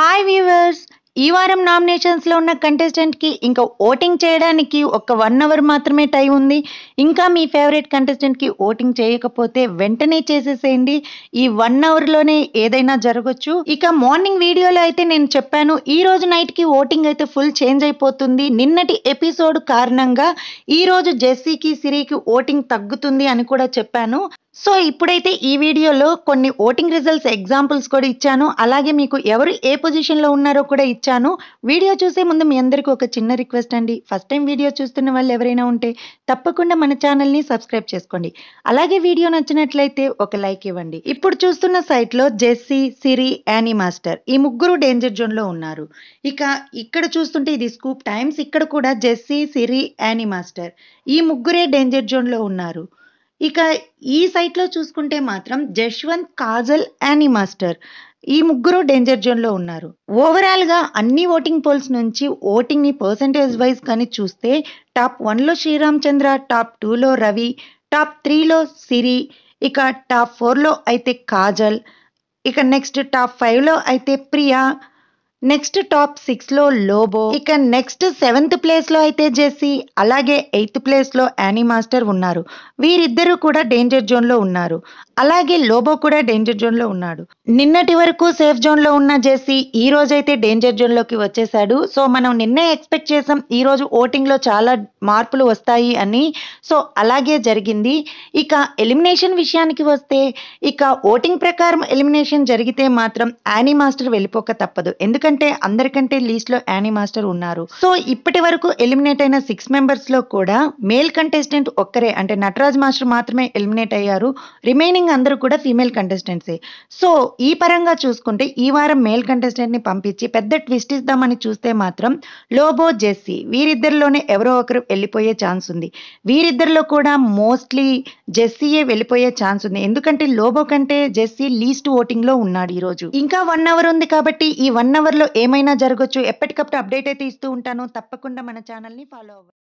hi viewers ఈ వారం నామినేషన్స్లో ఉన్న కంటెస్టెంట్కి ఇంకా ఓటింగ్ చేయడానికి ఒక వన్ అవర్ మాత్రమే టైం ఉంది ఇంకా మీ ఫేవరెట్ కంటెస్టెంట్కి ఓటింగ్ చేయకపోతే వెంటనే చేసేసేయండి ఈ వన్ అవర్లోనే ఏదైనా జరగచ్చు ఇక మార్నింగ్ వీడియోలో అయితే నేను చెప్పాను ఈ రోజు నైట్కి ఓటింగ్ అయితే ఫుల్ చేంజ్ అయిపోతుంది నిన్నటి ఎపిసోడ్ కారణంగా ఈరోజు జెస్సీకి సిరికి ఓటింగ్ తగ్గుతుంది అని కూడా చెప్పాను సో ఇప్పుడైతే ఈ వీడియోలో కొన్ని ఓటింగ్ రిజల్ట్స్ ఎగ్జాంపుల్స్ కూడా ఇచ్చాను అలాగే మీకు ఎవరు ఏ పొజిషన్లో ఉన్నారో కూడా ఇచ్చాను వీడియో చూసే ముందు మీ అందరికీ ఒక చిన్న రిక్వెస్ట్ అండి ఫస్ట్ టైం వీడియో చూస్తున్న వాళ్ళు ఎవరైనా ఉంటే తప్పకుండా మన ఛానల్ని సబ్స్క్రైబ్ చేసుకోండి అలాగే వీడియో నచ్చినట్లయితే ఒక లైక్ ఇవ్వండి ఇప్పుడు చూస్తున్న సైట్లో జెస్సీ సిరి యానీ మాస్టర్ ఈ ముగ్గురు డేంజర్ జోన్లో ఉన్నారు ఇక ఇక్కడ చూస్తుంటే ఇది స్కూప్ టైమ్స్ ఇక్కడ కూడా జెస్సీ సిరి యానీ మాస్టర్ ఈ ముగ్గురే డేంజర్ జోన్లో ఉన్నారు ఇక ఈ సైట్లో చూసుకుంటే మాత్రం జశ్వంత్ కాజల్ అని మాస్టర్ ఈ ముగ్గురు డేంజర్ జోన్లో ఉన్నారు ఓవరాల్గా అన్ని ఓటింగ్ పోల్స్ నుంచి ఓటింగ్ని పర్సంటేజ్ వైజ్ కానీ చూస్తే టాప్ వన్లో శ్రీరామచంద్ర టాప్ టూలో రవి టాప్ త్రీలో సిరి ఇక టాప్ ఫోర్లో అయితే కాజల్ ఇక నెక్స్ట్ టాప్ ఫైవ్లో అయితే ప్రియా నెక్స్ట్ టాప్ సిక్స్ లో లోబో ఇక నెక్స్ట్ సెవెంత్ ప్లేస్ లో అయితే జెసి అలాగే ఎయిత్ ప్లేస్ లో యానీ మాస్టర్ ఉన్నారు వీరిద్దరూ కూడా డేంజర్ జోన్ లో ఉన్నారు అలాగే లోబో కూడా డేంజర్ జోన్ లో ఉన్నాడు నిన్నటి వరకు సేఫ్ జోన్ లో ఉన్న జెసి ఈ రోజు అయితే డేంజర్ జోన్ లోకి వచ్చేసాడు సో మనం నిన్నే ఎక్స్పెక్ట్ చేసాం ఈ రోజు ఓటింగ్ లో చాలా మార్పులు వస్తాయి అని సో అలాగే జరిగింది ఇక ఎలిమినేషన్ విషయానికి వస్తే ఇక ఓటింగ్ ప్రకారం ఎలిమినేషన్ జరిగితే మాత్రం యానీ మాస్టర్ వెళ్ళిపోక తప్పదు ఎందుకంటే ఎందుకంటే అందరికంటే లో యానీ మాస్టర్ ఉన్నారు సో ఇప్పటి వరకు ఎలిమినేట్ అయిన సిక్స్ మెంబర్స్ లో కూడా మేల్ కంటెస్టెంట్ ఒక్కరే అంటే నటరాజ్ మాస్టర్ మాత్రమే ఎలిమినేట్ అయ్యారు రిమైనింగ్ అందరూ కూడా ఫీమేల్ కంటెస్టెంట్సే సో ఈ పరంగా చూసుకుంటే ఈ వారం మేల్ కంటెస్టెంట్ ని పంపించి పెద్ద ట్విస్ట్ ఇద్దామని చూస్తే మాత్రం లోబో జెస్సీ వీరిద్దరిలోనే ఎవరో ఒకరు వెళ్ళిపోయే ఛాన్స్ ఉంది వీరిద్దరిలో కూడా మోస్ట్లీ జెస్సీయే వెళ్ళిపోయే ఛాన్స్ ఉంది ఎందుకంటే లోబో కంటే జెస్సీ లీస్ట్ ఓటింగ్ లో ఉన్నాడు ఈరోజు ఇంకా వన్ అవర్ ఉంది కాబట్టి ఈ వన్ అవర్ ఫ్యూచర్లో ఏమైనా జరగచ్చు ఎప్పటికప్పుడు అప్డేట్ అయితే ఇస్తూ ఉంటాను తప్పకుండా మన ఛానల్ని ఫాలో అవ్వండి